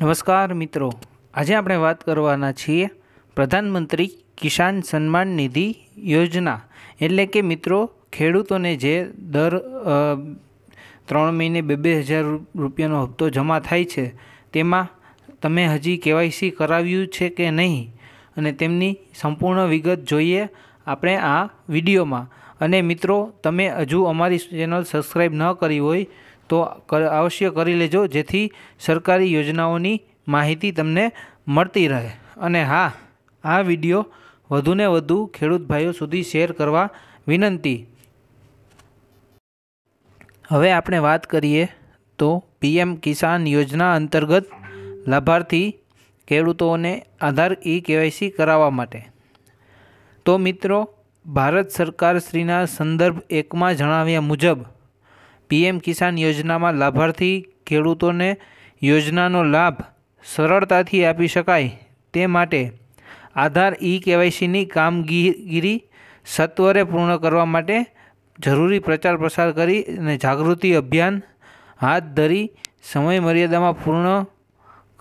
નમસ્કાર મિત્રો આજે આપણે વાત કરવાના છીએ પ્રધાનમંત્રી કિસાન સન્માન નિધિ યોજના એટલે કે મિત્રો ખેડૂતોને જે દર ત્રણ મહિને બે બે હજાર રૂપિયાનો હપ્તો જમા થાય છે તેમાં તમે હજી કેવાયસી કરાવ્યું છે કે નહીં અને તેમની સંપૂર્ણ વિગત જોઈએ આપણે આ વિડીયોમાં અને મિત્રો તમે હજુ અમારી ચેનલ સબસ્ક્રાઈબ ન કરી હોય તો અવશ્ય કરી લેજો જેથી સરકારી યોજનાઓની માહિતી તમને મળતી રહે અને હા આ વિડીયો વધુને વધુ ખેડૂત ભાઈઓ સુધી શેર કરવા વિનંતી હવે આપણે વાત કરીએ તો પીએમ કિસાન યોજના અંતર્ગત લાભાર્થી ખેડૂતોને આધાર ઇ કેવાયસી કરાવવા માટે તો મિત્રો ભારત સરકારશ્રીના સંદર્ભ એકમાં જણાવ્યા મુજબ પીએમ કિસાન યોજનામાં લાભાર્થી ખેડૂતોને યોજનાનો લાભ સરળતાથી આપી શકાય તે માટે આધાર ઈ કેવાયસીની કામગીરી સત્વરે પૂર્ણ કરવા માટે જરૂરી પ્રચાર પ્રસાર કરી અને જાગૃતિ અભિયાન હાથ ધરી સમય મર્યાદામાં પૂર્ણ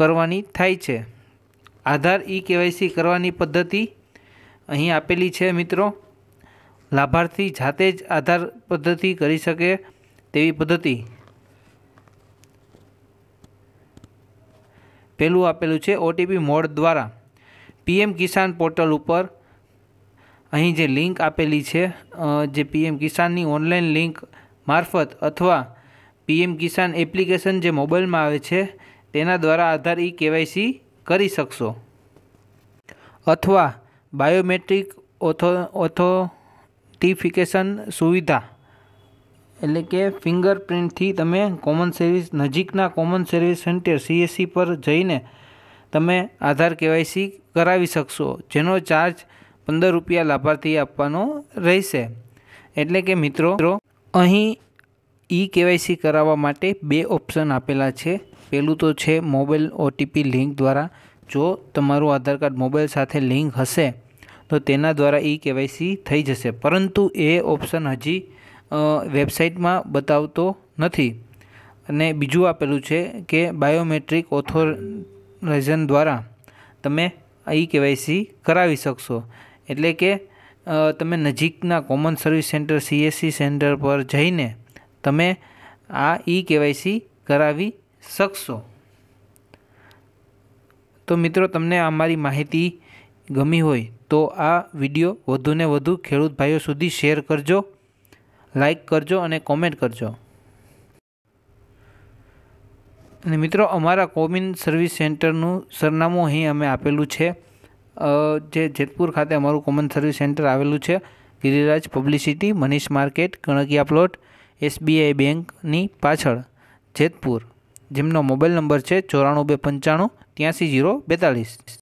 કરવાની થાય છે આધાર ઈ કેવાયસી કરવાની પદ્ધતિ અહીં આપેલી છે મિત્રો લાભાર્થી જાતે જ આધાર પદ્ધતિ કરી શકે તેવી પદ્ધતિ પહેલું આપેલું છે ઓટીપી મોડ દ્વારા પીએમ કિસાન પોર્ટલ ઉપર અહીં જે લિંક આપેલી છે જે પીએમ કિસાનની ઓનલાઈન લિંક મારફત અથવા પીએમ કિસાન એપ્લિકેશન જે મોબાઈલમાં આવે છે તેના દ્વારા આધાર ઈ કેવાયસી કરી શકશો અથવા બાયોમેટ્રિક ઓથો ઓથોટિફિકેશન સુવિધા એટલે કે ફિંગરપ્રિન્ટથી તમે કોમન સર્વિસ નજીકના કોમન સર્વિસ સેન્ટર સીએસસી પર જઈને તમે આધાર કેવાયસી કરાવી શકશો જેનો ચાર્જ પંદર રૂપિયા લાભાર્થી આપવાનો રહેશે એટલે કે મિત્રો અહીં ઈ કેવાયસી કરાવવા માટે બે ઓપ્શન આપેલા છે પહેલું તો છે મોબાઈલ ઓટીપી લિંક દ્વારા જો તમારું આધાર કાર્ડ મોબાઈલ સાથે લિંક હશે તો તેના દ્વારા ઈ કેવાયસી થઈ જશે પરંતુ એ ઓપ્શન હજી વેબસાઇટમાં બતાવતો નથી અને બીજું આપેલું છે કે બાયોમેટ્રિક ઓથોરાઇઝન દ્વારા તમે ઈ કેવાયસી કરાવી શકશો એટલે કે તમે નજીકના common service centre CSC centre પર જઈને તમે આ ઈ કેવાયસી કરાવી શકશો તો મિત્રો તમને અમારી માહિતી ગમી હોય તો આ વિડીયો વધુને વધુ ખેડૂત ભાઈઓ સુધી શેર કરજો લાઈક કરજો અને કોમેન્ટ કરજો અને મિત્રો અમારા કોમિન સર્વિસ સેન્ટરનું સરનામું અહીં અમે આપેલું છે જે જેતપુર ખાતે અમારું કોમન સર્વિસ સેન્ટર આવેલું છે Giriraj publicity Manish market Kanakiya plot SBI બેંકની પાછળ જેતપુર જેમનો મોબાઈલ નંબર છે ચોરાણું બે પંચાણું ત્યાંસી જીરો બેતાલીસ